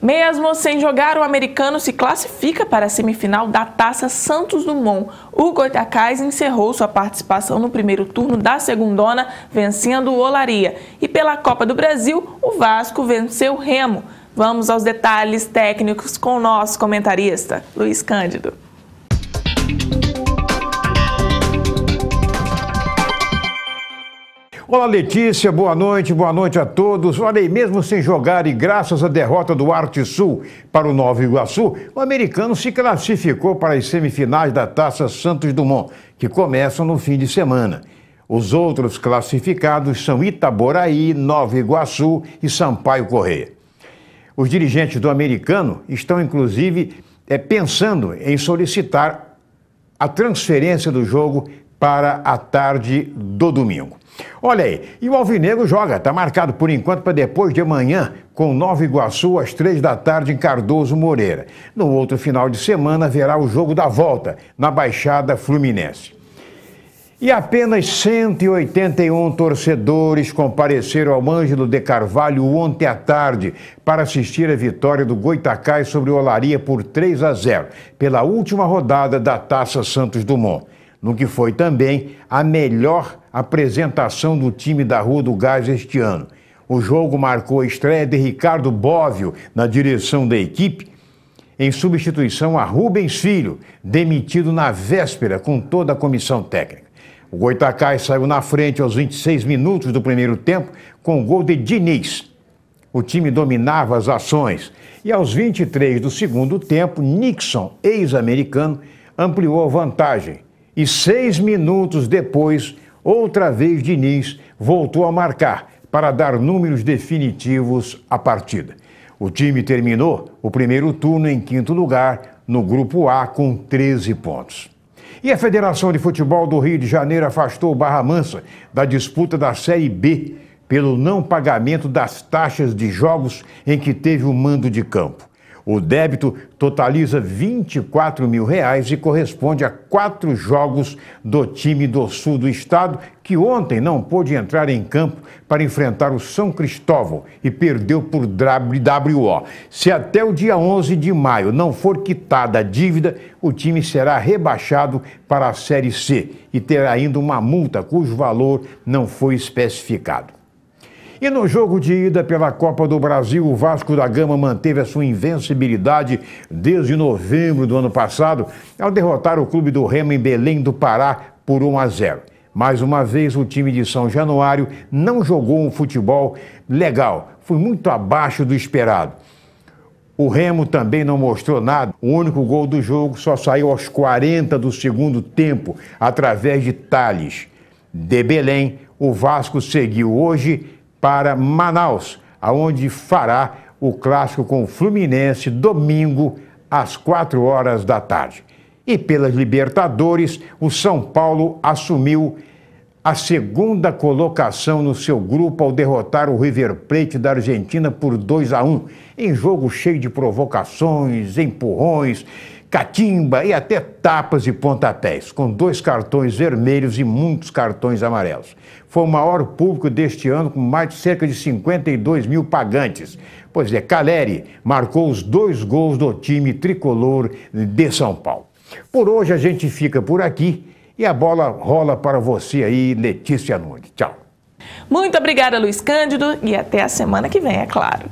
Mesmo sem jogar, o americano se classifica para a semifinal da Taça Santos Dumont. O Goitacás encerrou sua participação no primeiro turno da segundona, vencendo o Olaria. E pela Copa do Brasil, o Vasco venceu o Remo. Vamos aos detalhes técnicos com o nosso comentarista, Luiz Cândido. Olá, Letícia, boa noite, boa noite a todos. Olha, aí, mesmo sem jogar e graças à derrota do Arte Sul para o Nova Iguaçu, o americano se classificou para as semifinais da Taça Santos Dumont, que começam no fim de semana. Os outros classificados são Itaboraí, Nova Iguaçu e Sampaio Correia. Os dirigentes do americano estão, inclusive, é, pensando em solicitar a transferência do jogo para a tarde do domingo. Olha aí, e o Alvinegro joga, está marcado por enquanto para depois de amanhã, com Nova Iguaçu, às três da tarde, em Cardoso Moreira. No outro final de semana haverá o jogo da volta, na Baixada Fluminense. E apenas 181 torcedores compareceram ao Ângelo de Carvalho ontem à tarde para assistir a vitória do Goitacai sobre o Olaria por 3 a 0, pela última rodada da Taça Santos Dumont no que foi também a melhor apresentação do time da Rua do Gás este ano. O jogo marcou a estreia de Ricardo Bóvio na direção da equipe, em substituição a Rubens Filho, demitido na véspera com toda a comissão técnica. O Goitacás saiu na frente aos 26 minutos do primeiro tempo com o gol de Diniz. O time dominava as ações e aos 23 do segundo tempo, Nixon, ex-americano, ampliou a vantagem e seis minutos depois, outra vez Diniz voltou a marcar para dar números definitivos à partida. O time terminou o primeiro turno em quinto lugar no Grupo A com 13 pontos. E a Federação de Futebol do Rio de Janeiro afastou Barra Mansa da disputa da Série B pelo não pagamento das taxas de jogos em que teve o mando de campo. O débito totaliza 24 mil reais e corresponde a quatro jogos do time do sul do estado, que ontem não pôde entrar em campo para enfrentar o São Cristóvão e perdeu por WO. Se até o dia 11 de maio não for quitada a dívida, o time será rebaixado para a Série C e terá ainda uma multa cujo valor não foi especificado. E no jogo de ida pela Copa do Brasil, o Vasco da Gama manteve a sua invencibilidade desde novembro do ano passado, ao derrotar o clube do Remo em Belém do Pará por 1 a 0. Mais uma vez, o time de São Januário não jogou um futebol legal, foi muito abaixo do esperado. O Remo também não mostrou nada. O único gol do jogo só saiu aos 40 do segundo tempo, através de Tales. De Belém, o Vasco seguiu hoje para Manaus, aonde fará o clássico com o Fluminense domingo às 4 horas da tarde. E pelas Libertadores, o São Paulo assumiu a segunda colocação no seu grupo ao derrotar o River Plate da Argentina por 2 a 1, em jogo cheio de provocações, empurrões, catimba e até tapas e pontapés, com dois cartões vermelhos e muitos cartões amarelos. Foi o maior público deste ano, com mais de cerca de 52 mil pagantes. Pois é, Caleri marcou os dois gols do time tricolor de São Paulo. Por hoje a gente fica por aqui e a bola rola para você aí, Letícia Nunes. Tchau. Muito obrigada, Luiz Cândido, e até a semana que vem, é claro.